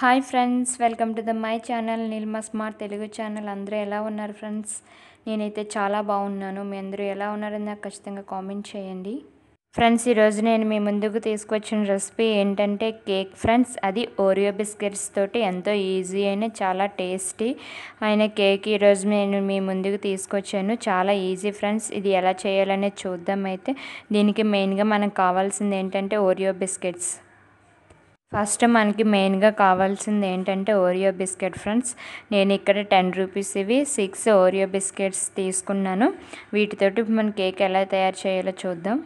hi friends welcome to the my channel Nilma smart Telugu channel అందరూ ఎలా ఉన్నారు ఫ్రెండ్స్ నేనైతే చాలా బాగున్నాను మీ అందరూ ఎలా ఉన్నారని నాకు ఖచ్చితంగా కామెంట్ చేయండి ఫ్రెండ్స్ ఈరోజు నేను మీ ముందుకు తీసుకొచ్చిన రెసిపీ ఏంటంటే కేక్ ఫ్రెండ్స్ అది ఓరియో బిస్కెట్స్ తోటి ఎంతో ఈజీ అయిన చాలా టేస్టీ అయిన కేక్ ఈరోజు నేను మీ ముందుకు తీసుకొచ్చాను చాలా ఈజీ ఫ్రెండ్స్ ఇది ఎలా చేయాలనేది చూద్దాం అయితే దీనికి మెయిన్గా మనకు కావాల్సింది ఏంటంటే ఓరియో బిస్కెట్స్ ఫస్ట్ మనకి మెయిన్గా కావాల్సింది ఏంటంటే ఓరియో బిస్కెట్ ఫ్రెండ్స్ నేను ఇక్కడ టెన్ రూపీస్ ఇవి సిక్స్ ఓరియో బిస్కెట్స్ తీసుకున్నాను వీటితోటి మనం కేక్ ఎలా తయారు చేయాలో చూద్దాం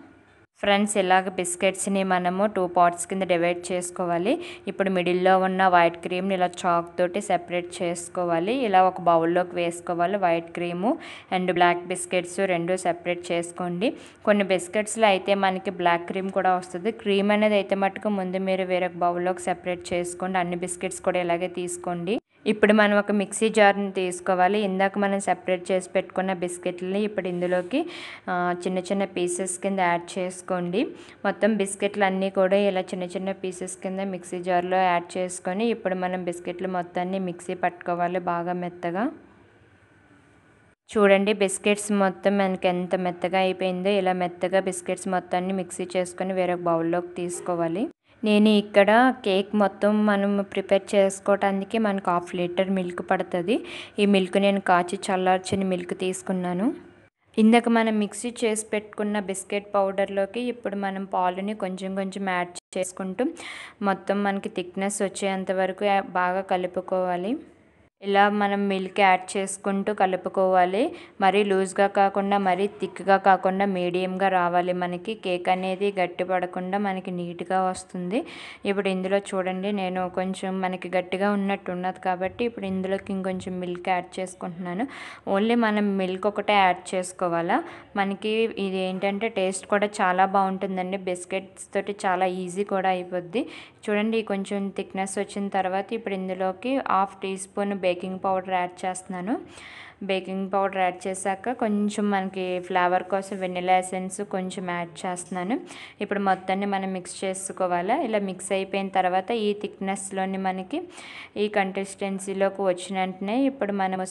ఫ్రెండ్స్ ఇలాగ బిస్కెట్స్ని మనము టూ పార్ట్స్ కింద డివైడ్ చేసుకోవాలి ఇప్పుడు మిడిల్లో ఉన్న వైట్ క్రీమ్ని ఇలా చాక్ తోటి సెపరేట్ చేసుకోవాలి ఇలా ఒక బౌల్లోకి వేసుకోవాలి white cream and black biscuits రెండు సెపరేట్ చేసుకోండి కొన్ని బిస్కెట్స్లో అయితే మనకి బ్లాక్ క్రీమ్ కూడా వస్తుంది క్రీమ్ అనేది అయితే మటుకు ముందు మీరు వేరొక బౌల్లోకి సెపరేట్ చేసుకోండి అన్ని బిస్కెట్స్ కూడా ఇలాగే తీసుకోండి ఇప్పుడు మనం ఒక మిక్సీ జార్ని తీసుకోవాలి ఇందాక మనం సెపరేట్ చేసి పెట్టుకున్న బిస్కెట్లని ఇప్పుడు ఇందులోకి చిన్న చిన్న పీసెస్ కింద యాడ్ చేసుకోండి మొత్తం బిస్కెట్లు అన్నీ కూడా ఇలా చిన్న చిన్న పీసెస్ కింద మిక్సీ జార్లో యాడ్ చేసుకొని ఇప్పుడు మనం బిస్కెట్లు మొత్తాన్ని మిక్సీ పట్టుకోవాలి బాగా మెత్తగా చూడండి బిస్కెట్స్ మొత్తం మనకి ఎంత మెత్తగా అయిపోయిందో ఇలా మెత్తగా బిస్కెట్స్ మొత్తాన్ని మిక్సీ చేసుకొని వేరొక బౌల్లోకి తీసుకోవాలి నేను ఇక్కడ కేక్ మొత్తం మనం ప్రిపేర్ చేసుకోవటానికి మనకు హాఫ్ లీటర్ మిల్క్ పడుతుంది ఈ మిల్క్ నేను కాచి చల్లార్చిన మిల్క్ తీసుకున్నాను ఇందాక మనం మిక్సీ చేసి పెట్టుకున్న బిస్కెట్ పౌడర్లోకి ఇప్పుడు మనం పాలుని కొంచెం కొంచెం యాడ్ చేసుకుంటూ మొత్తం మనకి థిక్నెస్ వచ్చేంత వరకు బాగా కలుపుకోవాలి ఇలా మనం మిల్క్ యాడ్ చేసుకుంటూ కలుపుకోవాలి మరీ లూజ్గా కాకుండా మరీ థిక్గా కాకుండా మీడియంగా రావాలి మనకి కేక్ అనేది గట్టి పడకుండా మనకి నీట్గా వస్తుంది ఇప్పుడు ఇందులో చూడండి నేను కొంచెం మనకి గట్టిగా ఉన్నట్టు ఉన్నది కాబట్టి ఇప్పుడు ఇందులోకి ఇంకొంచెం మిల్క్ యాడ్ చేసుకుంటున్నాను ఓన్లీ మనం మిల్క్ ఒకటే యాడ్ చేసుకోవాలా మనకి ఇది ఏంటంటే టేస్ట్ కూడా చాలా బాగుంటుందండి బిస్కెట్స్ తోటి చాలా ఈజీ కూడా అయిపోద్ది చూడండి కొంచెం థిక్నెస్ వచ్చిన తర్వాత ఇప్పుడు ఇందులోకి half teaspoon baking powder add చేస్తున్నాను బేకింగ్ పౌడర్ యాడ్ చేశాక కొంచెం మనకి ఫ్లేవర్ కోసం వెనిలా ఎసెన్స్ కొంచెం యాడ్ చేస్తున్నాను ఇప్పుడు మొత్తాన్ని మనం మిక్స్ చేసుకోవాలి ఇలా మిక్స్ అయిపోయిన తర్వాత ఈ థిక్నెస్లోని మనకి ఈ కన్సిస్టెన్సీలోకి వచ్చిన వెంటనే ఇప్పుడు మనము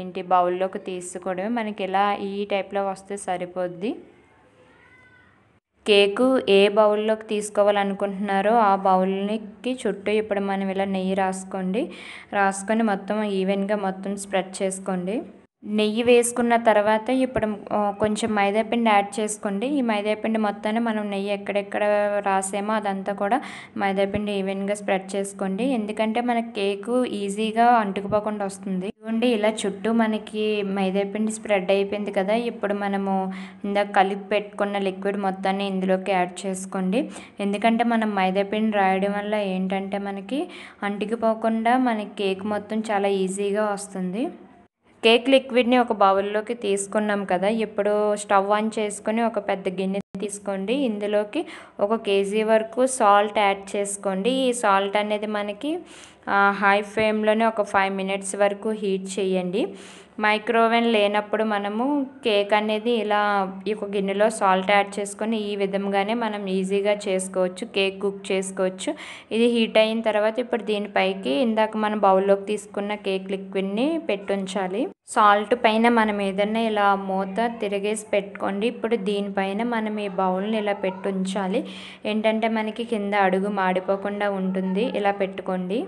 ఏంటి బౌల్లోకి తీసుకోవడమే మనకి ఇలా ఈ టైప్లో వస్తే సరిపోద్ది కేకు ఏ బౌల్లోకి తీసుకోవాలనుకుంటున్నారో ఆ బౌల్కి చుట్టూ ఇప్పుడు మనం ఇలా నెయ్యి రాసుకోండి రాసుకొని మొత్తం ఈవెన్గా మొత్తం స్ప్రెడ్ చేసుకోండి నెయ్యి వేసుకున్న తర్వాత ఇప్పుడు కొంచెం మైదాపిండి యాడ్ చేసుకోండి ఈ మైదాపిండి మొత్తాన్ని మనం నెయ్యి ఎక్కడెక్కడ రాసామో అదంతా కూడా మైదాపిండి ఈవెన్గా స్ప్రెడ్ చేసుకోండి ఎందుకంటే మన కేకు ఈజీగా అంటుకుపోకుండా వస్తుంది ఇవ్వండి ఇలా చుట్టూ మనకి మైదాపిండి స్ప్రెడ్ అయిపోయింది కదా ఇప్పుడు మనము ఇందాక కలిపి పెట్టుకున్న లిక్విడ్ మొత్తాన్ని ఇందులోకి యాడ్ చేసుకోండి ఎందుకంటే మనం మైదాపిండి రాయడం వల్ల ఏంటంటే మనకి అంటుకుపోకుండా మనకి కేక్ మొత్తం చాలా ఈజీగా వస్తుంది కేక్ లిక్విడ్ని ఒక బౌల్లోకి తీసుకున్నాం కదా ఇప్పుడు స్టవ్ ఆన్ చేసుకుని ఒక పెద్ద గిన్నె తీసుకోండి ఇందులోకి ఒక కేజీ వరకు సాల్ట్ యాడ్ చేసుకోండి ఈ సాల్ట్ అనేది మనకి హై ఫ్లేమ్లోనే ఒక ఫైవ్ మినిట్స్ వరకు హీట్ చేయండి మైక్రోవేవ్ లేనప్పుడు మనము కేక్ అనేది ఇలా ఈ యొక్క గిన్నెలో సాల్ట్ యాడ్ చేసుకొని ఈ విధంగానే మనం ఈజీగా చేసుకోవచ్చు కేక్ కుక్ చేసుకోవచ్చు ఇది హీట్ అయిన తర్వాత ఇప్పుడు దీనిపైకి ఇందాక మనం బౌల్లోకి తీసుకున్న కేక్ లిక్విడ్ని పెట్టుంచాలి సాల్ట్ పైన మనం ఏదైనా ఇలా మూత తిరిగేసి పెట్టుకోండి ఇప్పుడు దీనిపైన మనం ఈ బౌల్ని ఇలా పెట్టుంచాలి ఏంటంటే మనకి కింద అడుగు మాడిపోకుండా ఉంటుంది ఇలా పెట్టుకోండి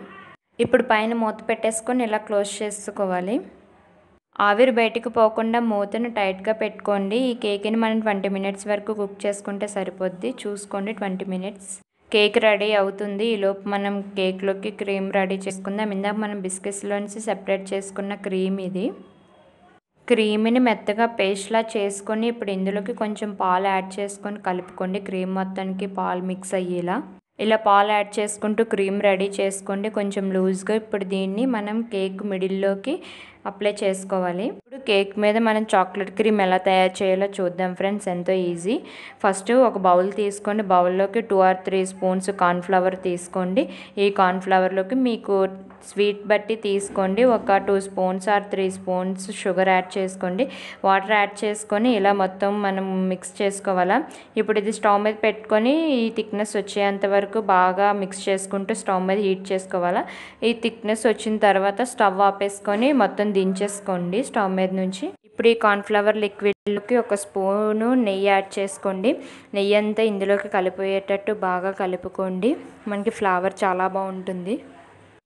ఇప్పుడు పైన మూత పెట్టేసుకొని ఇలా క్లోజ్ చేసుకోవాలి ఆవిరి బయటకు పోకుండా మూతను టైట్గా పెట్టుకోండి ఈ కేక్ని మనం ట్వంటీ మినిట్స్ వరకు కుక్ చేసుకుంటే సరిపోద్ది చూసుకోండి ట్వంటీ మినిట్స్ కేక్ రెడీ అవుతుంది ఈలోపు మనం కేక్లోకి క్రీమ్ రెడీ చేసుకుందాం ఇందాక మనం బిస్కెట్స్లోంచి సెపరేట్ చేసుకున్న క్రీమ్ ఇది క్రీమ్ని మెత్తగా పేస్ట్లా చేసుకొని ఇప్పుడు ఇందులోకి కొంచెం పాలు యాడ్ చేసుకొని కలుపుకోండి క్రీమ్ మొత్తానికి పాలు మిక్స్ అయ్యేలా ఇలా పాలు యాడ్ చేసుకుంటూ క్రీమ్ రెడీ చేసుకోండి కొంచెం లూజ్గా ఇప్పుడు దీన్ని మనం కేక్ మిడిల్లోకి అప్లై చేసుకోవాలి ఇప్పుడు కేక్ మీద మనం చాక్లెట్ క్రీమ్ ఎలా తయారు చేయాలో చూద్దాం ఫ్రెండ్స్ ఎంతో ఈజీ ఫస్ట్ ఒక బౌల్ తీసుకోండి బౌల్లోకి two or three spoons cornflour తీసుకోండి ఈ కార్న్ఫ్లవర్లోకి మీకు స్వీట్ బట్టి తీసుకోండి ఒక two spoons or three spoons sugar add చేసుకోండి వాటర్ యాడ్ చేసుకొని ఇలా మొత్తం మనం మిక్స్ చేసుకోవాలా ఇప్పుడు ఇది స్టవ్ మీద పెట్టుకొని ఈ థిక్నెస్ వచ్చేంత వరకు బాగా మిక్స్ చేసుకుంటూ స్టవ్ మీద హీట్ చేసుకోవాలా ఈ థిక్నెస్ వచ్చిన తర్వాత స్టవ్ ఆపేసుకొని మొత్తం దించేసుకోండి స్టవ్ మీద నుంచి ఇప్పుడు ఈ కార్న్ఫ్లవర్ లిక్విడ్లోకి ఒక స్పూను నెయ్యి యాడ్ చేసుకోండి నెయ్యి అంతా ఇందులోకి కలిపోయేటట్టు బాగా కలుపుకోండి మనకి ఫ్లేవర్ చాలా బాగుంటుంది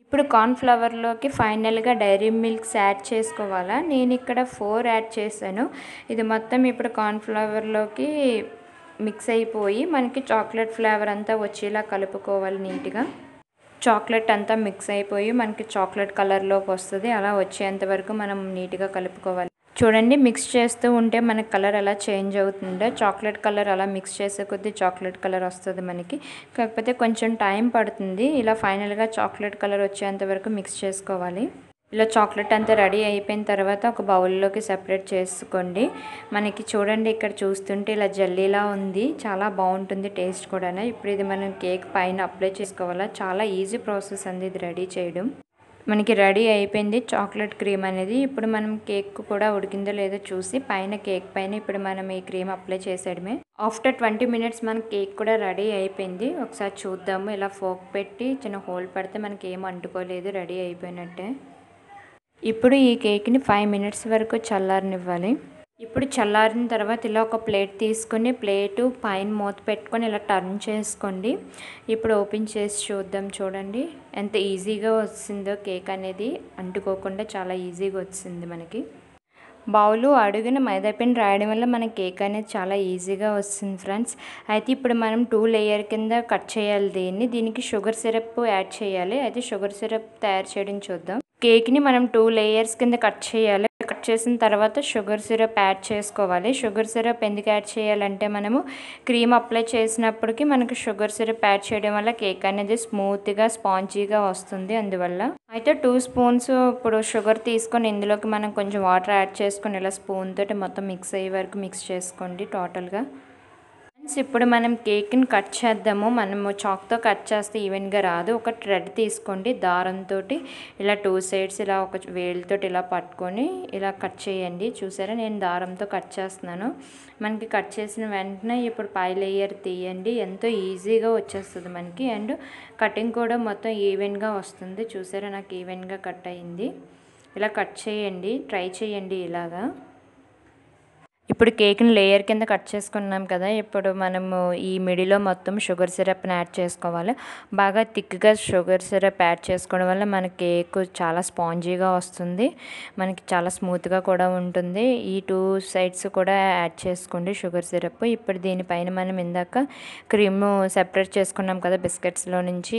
ఇప్పుడు కార్న్ఫ్లవర్లోకి ఫైనల్గా డైరీ మిల్క్స్ యాడ్ చేసుకోవాలా నేను ఇక్కడ ఫోర్ యాడ్ చేశాను ఇది మొత్తం ఇప్పుడు కార్న్ఫ్లవర్లోకి మిక్స్ అయిపోయి మనకి చాక్లెట్ ఫ్లేవర్ అంతా వచ్చేలా కలుపుకోవాలి నీట్గా చాక్లెట్ అంతా మిక్స్ అయిపోయి మనకి చాక్లెట్ కలర్లోకి వస్తుంది అలా వచ్చేంత వరకు మనం నీట్గా కలుపుకోవాలి చూడండి మిక్స్ చేస్తూ ఉంటే మనకి కలర్ ఎలా చేంజ్ అవుతుందో చాక్లెట్ కలర్ అలా మిక్స్ చేసే కొద్దీ చాక్లెట్ కలర్ వస్తుంది మనకి కాకపోతే కొంచెం టైం పడుతుంది ఇలా ఫైనల్గా చాక్లెట్ కలర్ వచ్చేంత వరకు మిక్స్ చేసుకోవాలి ఇలా చాక్లెట్ అంతా రెడీ అయిపోయిన తర్వాత ఒక బౌల్లోకి సెపరేట్ చేసుకోండి మనకి చూడండి ఇక్కడ చూస్తుంటే ఇలా జల్లీలా ఉంది చాలా బాగుంటుంది టేస్ట్ కూడా ఇప్పుడు ఇది మనం కేక్ పైన అప్లై చేసుకోవాలా చాలా ఈజీ ప్రాసెస్ అంది ఇది రెడీ చేయడం మనకి రెడీ అయిపోయింది చాక్లెట్ క్రీమ్ అనేది ఇప్పుడు మనం కేక్ కూడా ఉడికిందో లేదో చూసి పైన కేక్ పైన ఇప్పుడు మనం ఈ క్రీమ్ అప్లై చేసేయడమే ఆఫ్టర్ ట్వంటీ మినిట్స్ మన కేక్ కూడా రెడీ అయిపోయింది ఒకసారి చూద్దాము ఇలా ఫోక్ పెట్టి చిన్న హోల్ పడితే మనకి ఏం అంటుకోలేదు రెడీ అయిపోయినట్టే ఇప్పుడు ఈ కేక్ని ఫైవ్ మినిట్స్ వరకు చల్లారనివ్వాలి ఇప్పుడు చల్లారిన తర్వాత ఇలా ఒక ప్లేట్ తీసుకొని ప్లేటు పైన మూత పెట్టుకొని ఇలా టర్న్ చేసుకోండి ఇప్పుడు ఓపెన్ చేసి చూద్దాం చూడండి ఎంత ఈజీగా వచ్చిందో కేక్ అనేది అంటుకోకుండా చాలా ఈజీగా వచ్చింది మనకి బౌలు అడుగున మైదాపిండి రాయడం వల్ల మన కేక్ అనేది చాలా ఈజీగా వస్తుంది ఫ్రెండ్స్ అయితే ఇప్పుడు మనం టూ లేయర్ కింద కట్ చేయాలి దీన్ని దీనికి షుగర్ సిరప్ యాడ్ చేయాలి అయితే షుగర్ సిరప్ తయారు చేయడం చూద్దాం కేక్ని మనం టూ లేయర్స్ కింద కట్ చేయాలి కట్ చేసిన తర్వాత షుగర్ సిరప్ యాడ్ చేసుకోవాలి షుగర్ సిరప్ ఎందుకు యాడ్ చేయాలంటే మనము క్రీమ్ అప్లై చేసినప్పటికి మనకు షుగర్ సిరప్ యాడ్ చేయడం వల్ల కేక్ అనేది స్మూత్గా స్పాంజీగా వస్తుంది అందువల్ల అయితే టూ స్పూన్స్ ఇప్పుడు షుగర్ తీసుకొని ఇందులోకి మనం కొంచెం వాటర్ యాడ్ చేసుకొని ఇలా స్పూన్ తోటి మొత్తం మిక్స్ అయ్యే వరకు మిక్స్ చేసుకోండి టోటల్గా ఇప్పుడు మనం కేక్ని కట్ చేద్దాము మనము చాక్తో కట్ చేస్తే ఈవెన్గా రాదు ఒక థ్రెడ్ తీసుకోండి దారంతో ఇలా టూ సైడ్స్ ఇలా ఒక వేలుతో ఇలా పట్టుకొని ఇలా కట్ చేయండి చూసారా నేను దారంతో కట్ చేస్తున్నాను మనకి కట్ చేసిన వెంటనే ఇప్పుడు పై లేయర్ తీయండి ఎంతో ఈజీగా వచ్చేస్తుంది మనకి అండ్ కటింగ్ కూడా మొత్తం ఈవెన్గా వస్తుంది చూసారా నాకు ఈవెన్గా కట్ అయింది ఇలా కట్ చేయండి ట్రై చేయండి ఇలాగా ఇప్పుడు కేక్ని లేయర్ కింద కట్ చేసుకున్నాం కదా ఇప్పుడు మనము ఈ మిడిలో మొత్తం షుగర్ సిరప్ని యాడ్ చేసుకోవాలి బాగా థిక్గా షుగర్ సిరప్ యాడ్ చేసుకోవడం వల్ల మన కేక్ చాలా స్పాంజీగా వస్తుంది మనకి చాలా స్మూత్గా కూడా ఉంటుంది ఈ టూ సైడ్స్ కూడా యాడ్ చేసుకోండి షుగర్ సిరప్ ఇప్పుడు దీనిపైన మనం ఇందాక క్రీమ్ సెపరేట్ చేసుకున్నాం కదా బిస్కెట్స్లో నుంచి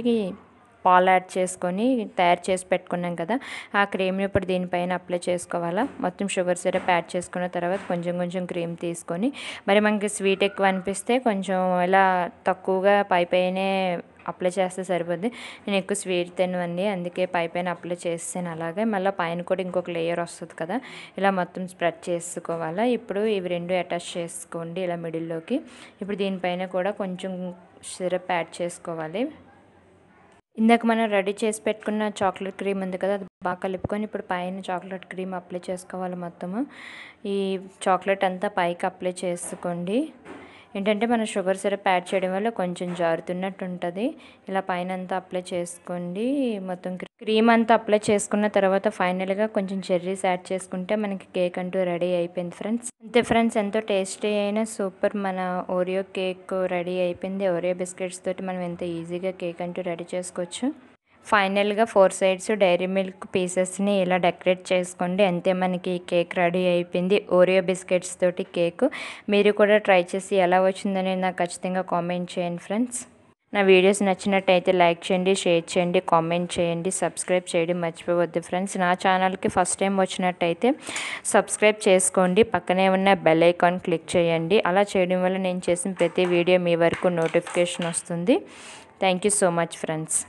పాలు యాడ్ చేసుకొని తయారు చేసి పెట్టుకున్నాం కదా ఆ క్రీమ్ని ఇప్పుడు దీనిపైన అప్లై చేసుకోవాలా మొత్తం షుగర్ సిరప్ యాడ్ చేసుకున్న తర్వాత కొంచెం కొంచెం క్రీమ్ తీసుకొని మరి మనకి స్వీట్ ఎక్కువ అనిపిస్తే కొంచెం ఇలా తక్కువగా పైపైనే అప్లై చేస్తే సరిపోద్ది నేను ఎక్కువ స్వీట్ తినవండి అందుకే పై పైన అప్లై చేస్తాను అలాగే మళ్ళీ పైన కూడా ఇంకొక లేయర్ వస్తుంది కదా ఇలా మొత్తం స్ప్రెడ్ చేసుకోవాలా ఇప్పుడు ఇవి రెండు అటాచ్ చేసుకోండి ఇలా మిడిల్లోకి ఇప్పుడు దీనిపైన కూడా కొంచెం సిరప్ యాడ్ చేసుకోవాలి ఇందాక మనం రెడీ చేసి పెట్టుకున్న చాక్లెట్ క్రీమ్ ఉంది కదా అది బాగా కలుపుకొని ఇప్పుడు పైన చాక్లెట్ క్రీమ్ అప్లై చేసుకోవాలి మొత్తము ఈ చాక్లెట్ అంతా పైకి అప్లై చేసుకోండి ఏంటంటే మనం షుగర్ సిరప్ యాడ్ చేయడం వల్ల కొంచెం జారుతున్నట్టు ఉంటుంది ఇలా పైన అంతా అప్లై చేసుకోండి మొత్తం క్రీమ్ అంతా అప్లై చేసుకున్న తర్వాత ఫైనల్గా కొంచెం చెర్రీస్ యాడ్ చేసుకుంటే మనకి కేక్ అంటూ రెడీ అయిపోయింది ఫ్రెండ్స్ అంతే ఫ్రెండ్స్ ఎంతో టేస్టీ అయినా సూపర్ మన ఓరియో కేక్ రెడీ అయిపోయింది ఓరియో బిస్కెట్స్ తోటి మనం ఎంత ఈజీగా కేక్ అంటూ రెడీ చేసుకోవచ్చు ఫైనల్గా ఫోర్ సైడ్స్ డైరీ మిల్క్ పీసెస్ని ఇలా డెకరేట్ చేసుకోండి అంతే మనకి కేక్ రెడీ అయిపోయింది ఓరియో బిస్కెట్స్ తోటి కేక్ మీరు కూడా ట్రై చేసి ఎలా వచ్చిందని నాకు ఖచ్చితంగా కామెంట్ చేయండి ఫ్రెండ్స్ నా వీడియోస్ నచ్చినట్టయితే లైక్ చేయండి షేర్ చేయండి కామెంట్ చేయండి సబ్స్క్రైబ్ చేయడం మర్చిపోవద్దు ఫ్రెండ్స్ నా ఛానల్కి ఫస్ట్ టైం వచ్చినట్టయితే సబ్స్క్రైబ్ చేసుకోండి పక్కనే ఉన్న బెల్ ఐకాన్ క్లిక్ చేయండి అలా చేయడం వల్ల నేను చేసిన ప్రతి వీడియో మీ వరకు నోటిఫికేషన్ వస్తుంది థ్యాంక్ సో మచ్ ఫ్రెండ్స్